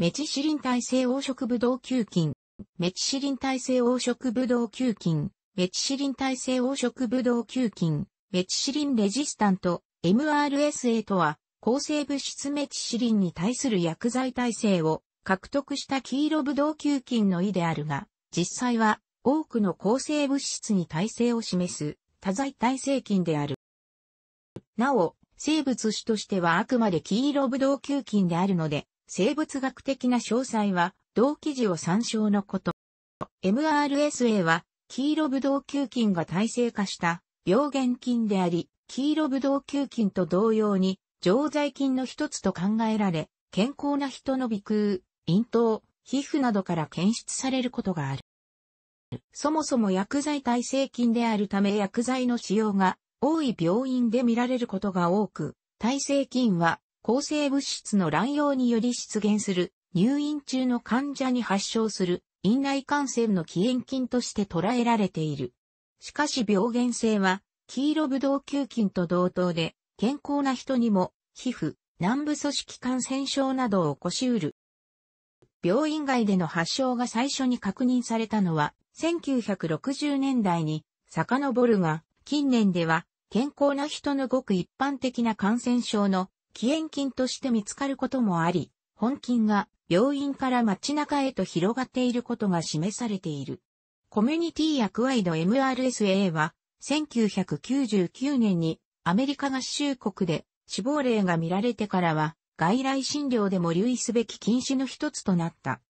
メチシリン体性黄色ブドウ球菌、メチシリン体性黄色ブドウ球菌、メチシリン体性黄色ブドウ球菌、メチシリンレジスタント、MRSA とは、抗生物質メチシリンに対する薬剤耐性を獲得した黄色ブドウ球菌の意であるが、実際は多くの抗生物質に耐性を示す多剤耐性菌である。なお、生物種としてはあくまで黄色ブドウ球菌であるので、生物学的な詳細は、同記事を参照のこと。MRSA は、黄色ブドウ球菌が耐性化した病原菌であり、黄色ブドウ球菌と同様に、常在菌の一つと考えられ、健康な人の鼻腔、咽頭、皮膚などから検出されることがある。そもそも薬剤耐性菌であるため薬剤の使用が多い病院で見られることが多く、耐性菌は抗生物質の乱用により出現する入院中の患者に発症する院内感染の起炎菌として捉えられている。しかし病原性は黄色ブドウ球菌と同等で健康な人にも皮膚、軟部組織感染症などを起こしうる。病院外での発症が最初に確認されたのは1960年代に遡るが近年では健康な人のごく一般的な感染症の起炎菌として見つかることもあり、本菌が病院から街中へと広がっていることが示されている。コミュニティ役クのイド MRSA は、1999年にアメリカ合衆国で死亡例が見られてからは、外来診療でも留意すべき禁止の一つとなった。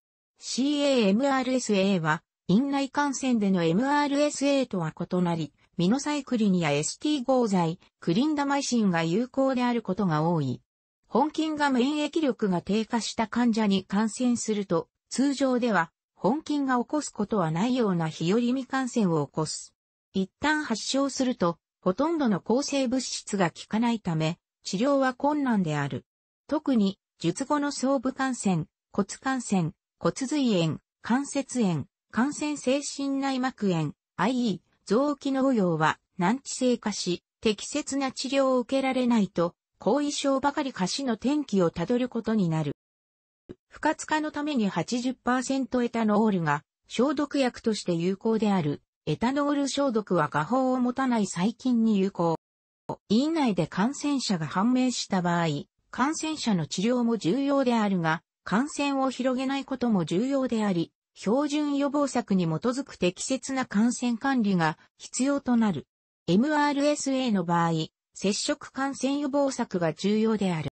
CAMRSA は、院内感染での MRSA とは異なり、ミノサイクリンや ST 合剤、クリンダマイシンが有効であることが多い。本菌が免疫力が低下した患者に感染すると、通常では本菌が起こすことはないような日和未感染を起こす。一旦発症すると、ほとんどの抗生物質が効かないため、治療は困難である。特に、術後の総部感染、骨感染、骨髄炎、関節炎、感染性心内膜炎、IE、臓器の応用は難治性化し、適切な治療を受けられないと、後遺症ばかり下死の転機をたどることになる。不活化のために80%エタノールが消毒薬として有効である。エタノール消毒は画法を持たない細菌に有効。院内で感染者が判明した場合、感染者の治療も重要であるが、感染を広げないことも重要であり、標準予防策に基づく適切な感染管理が必要となる。MRSA の場合、接触感染予防策が重要である。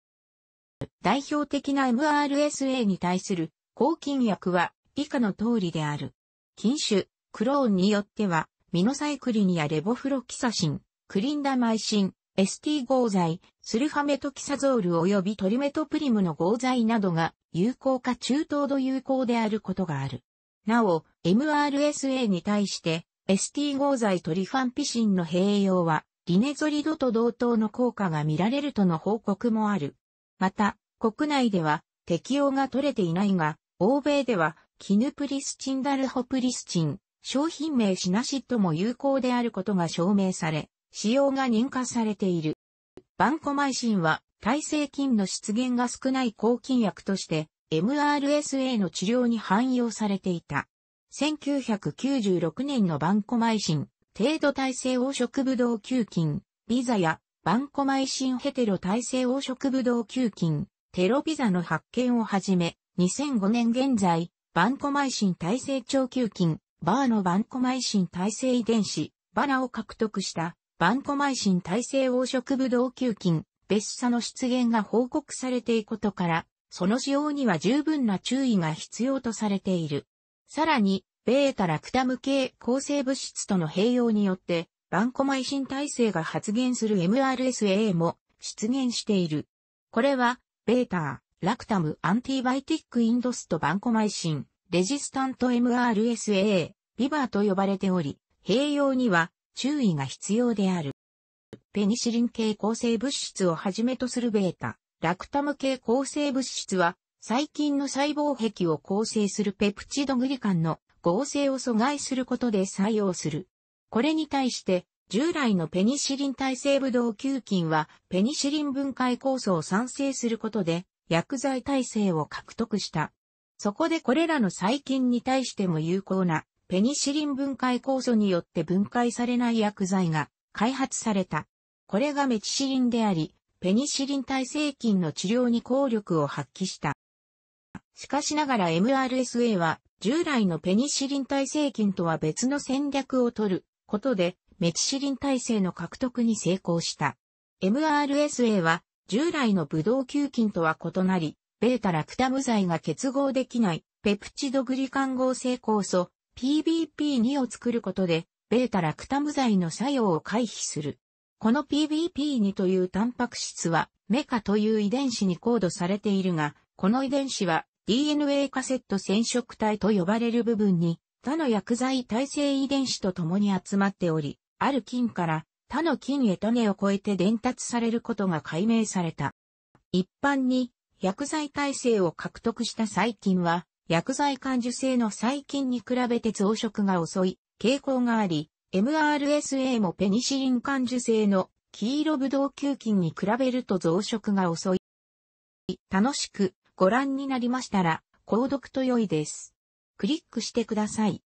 代表的な MRSA に対する抗菌薬は以下の通りである。菌種、クローンによっては、ミノサイクリンやレボフロキサシン、クリンダマイシン、ST 合剤、スルファメトキサゾール及びトリメトプリムの合剤などが有効か中等度有効であることがある。なお、MRSA に対して ST 合剤トリファンピシンの併用はリネゾリドと同等の効果が見られるとの報告もある。また、国内では適用が取れていないが、欧米ではキヌプリスチンダルホプリスチン、商品名シナシットも有効であることが証明され、使用が認可されている。バンコマイシンは、耐性菌の出現が少ない抗菌薬として、MRSA の治療に汎用されていた。1996年のバンコマイシン、程度耐性黄色ブドウ球菌、ビザや、バンコマイシンヘテロ耐性黄色ブドウ球菌、テロビザの発見をはじめ、2005年現在、バンコマイシン耐性腸球菌、バーのバンコマイシン耐性遺伝子、バラを獲得したバンコマイシン耐性黄色ブドウ球菌、別種の出現が報告されていることから、その使用には十分な注意が必要とされている。さらに、ベータラクタム系抗生物質との併用によって、バンコマイシン耐性が発現する MRSA も出現している。これは、ベータラクタムアンティバイティックインドストバンコマイシン、レジスタント MRSA、ビバーと呼ばれており、併用には注意が必要である。ペニシリン系抗生物質をはじめとするベータ、ラクタム系抗生物質は、細菌の細胞壁を構成するペプチドグリカンの合成を阻害することで採用する。これに対して、従来のペニシリン耐性ブドウ球菌は、ペニシリン分解酵素を産生することで、薬剤耐性を獲得した。そこでこれらの細菌に対しても有効なペニシリン分解酵素によって分解されない薬剤が開発された。これがメチシリンであり、ペニシリン耐性菌の治療に効力を発揮した。しかしながら MRSA は従来のペニシリン耐性菌とは別の戦略を取ることでメチシリン耐性の獲得に成功した。MRSA は従来のブドウ球菌とは異なり、ベータラクタム剤が結合できないペプチドグリカン合成酵素 PBP2 を作ることで、ベータラクタム剤の作用を回避する。この PBP2 というタンパク質は、メカという遺伝子にコードされているが、この遺伝子は DNA カセット染色体と呼ばれる部分に、他の薬剤耐性遺伝子と共に集まっており、ある菌から他の菌へ種を超えて伝達されることが解明された。一般に薬剤耐性を獲得した細菌は薬剤感受性の細菌に比べて増殖が遅い傾向があり、MRSA もペニシリン感受性の黄色ブドウ球菌に比べると増殖が遅い。楽しくご覧になりましたら、購読と良いです。クリックしてください。